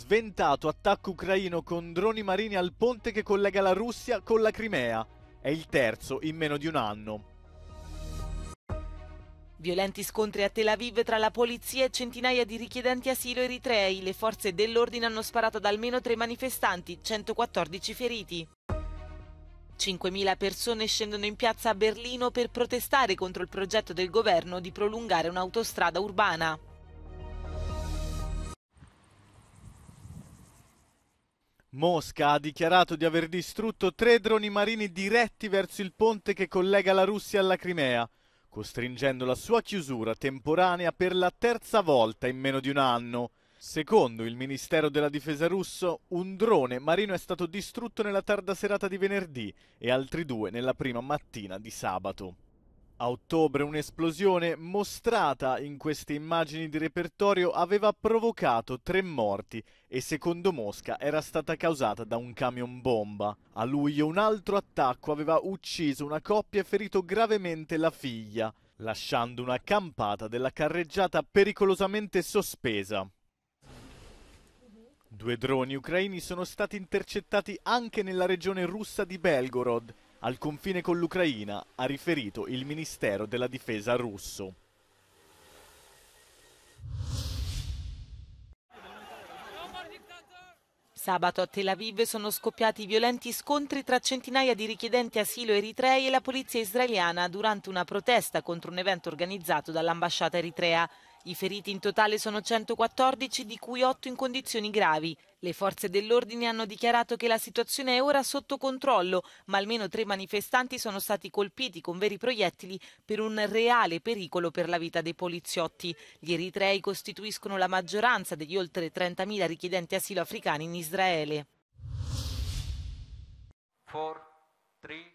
Sventato attacco ucraino con droni marini al ponte che collega la Russia con la Crimea. È il terzo in meno di un anno. Violenti scontri a Tel Aviv tra la polizia e centinaia di richiedenti asilo eritrei. Le forze dell'ordine hanno sparato ad almeno tre manifestanti, 114 feriti. 5.000 persone scendono in piazza a Berlino per protestare contro il progetto del governo di prolungare un'autostrada urbana. Mosca ha dichiarato di aver distrutto tre droni marini diretti verso il ponte che collega la Russia alla Crimea, costringendo la sua chiusura temporanea per la terza volta in meno di un anno. Secondo il Ministero della Difesa russo, un drone marino è stato distrutto nella tarda serata di venerdì e altri due nella prima mattina di sabato. A ottobre un'esplosione mostrata in queste immagini di repertorio aveva provocato tre morti e secondo Mosca era stata causata da un camion bomba. A luglio un altro attacco aveva ucciso una coppia e ferito gravemente la figlia, lasciando una campata della carreggiata pericolosamente sospesa. Due droni ucraini sono stati intercettati anche nella regione russa di Belgorod al confine con l'Ucraina, ha riferito il Ministero della Difesa russo. Sabato a Tel Aviv sono scoppiati violenti scontri tra centinaia di richiedenti asilo eritrei e la polizia israeliana durante una protesta contro un evento organizzato dall'ambasciata eritrea. I feriti in totale sono 114, di cui 8 in condizioni gravi. Le forze dell'ordine hanno dichiarato che la situazione è ora sotto controllo, ma almeno tre manifestanti sono stati colpiti con veri proiettili per un reale pericolo per la vita dei poliziotti. Gli eritrei costituiscono la maggioranza degli oltre 30.000 richiedenti asilo africani in Israele. Four, three,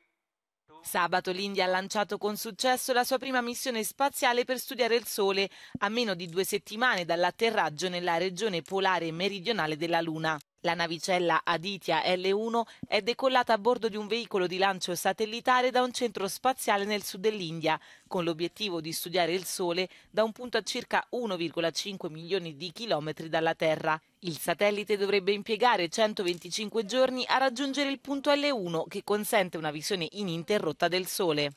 Sabato l'India ha lanciato con successo la sua prima missione spaziale per studiare il Sole, a meno di due settimane dall'atterraggio nella regione polare meridionale della Luna. La navicella Aditya L1 è decollata a bordo di un veicolo di lancio satellitare da un centro spaziale nel sud dell'India, con l'obiettivo di studiare il Sole da un punto a circa 1,5 milioni di chilometri dalla Terra. Il satellite dovrebbe impiegare 125 giorni a raggiungere il punto L1 che consente una visione ininterrotta del Sole.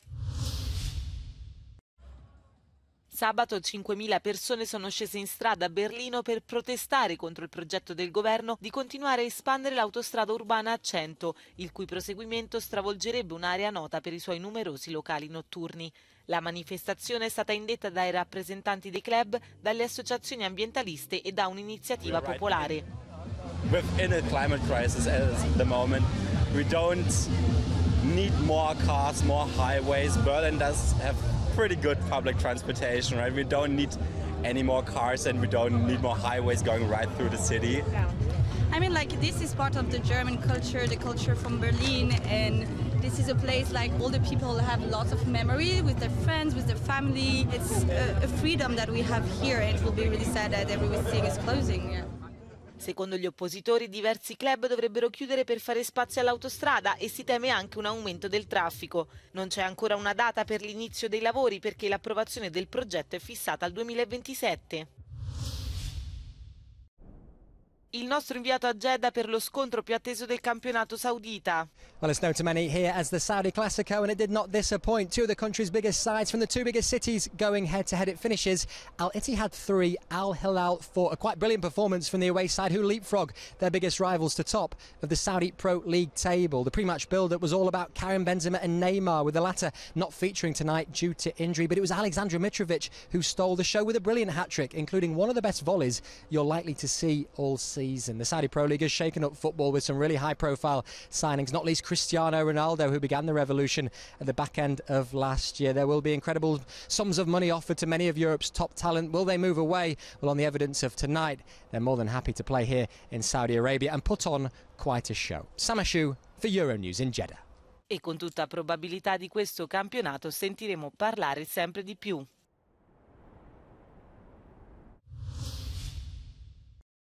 Sabato 5.000 persone sono scese in strada a Berlino per protestare contro il progetto del governo di continuare a espandere l'autostrada urbana a 100, il cui proseguimento stravolgerebbe un'area nota per i suoi numerosi locali notturni. La manifestazione è stata indetta dai rappresentanti dei club, dalle associazioni ambientaliste e da un'iniziativa popolare. Within a climate crisis at the moment, we don't need more cars, more highways. Berlin does have pretty good public transportation, right? We don't need any more cars and we don't need more highways going right through the city. Yeah. I mean, like, this is part of the German culture, the culture from Berlin, and this is a place like all the people have lots of memory with their friends, with their family. It's a, freedom that we have here, and it will be really sad that everything is closing. Yeah. Secondo gli oppositori diversi club dovrebbero chiudere per fare spazio all'autostrada e si teme anche un aumento del traffico. Non c'è ancora una data per l'inizio dei lavori perché l'approvazione del progetto è fissata al 2027. il nostro inviato a Jeddah per lo scontro più atteso del campionato saudita. Well, it's known to many here as the Saudi Classico, and it did not disappoint. Two of the country's biggest sides from the two biggest cities going head to head. It finishes Al Ittihad 3, Al Hilal 4. A quite brilliant performance from the away side, who leapfrog their biggest rivals to top of the Saudi Pro League table. The pre match build up was all about Karim Benzema and Neymar, with the latter not featuring tonight due to injury. But it was Alexandra Mitrovic who stole the show with a brilliant hat trick, including one of the best volleys you're likely to see all season season. The Saudi Pro League has shaken up football with some really high profile signings, not least Cristiano Ronaldo, who began the revolution at the back end of last year. There will be incredible sums of money offered to many of Europe's top talent. Will they move away? Well, on the evidence of tonight, they're more than happy to play here in Saudi Arabia and put on quite a show. Samashu for Euronews in Jeddah. E con tutta probabilità di questo campionato sentiremo parlare sempre di più.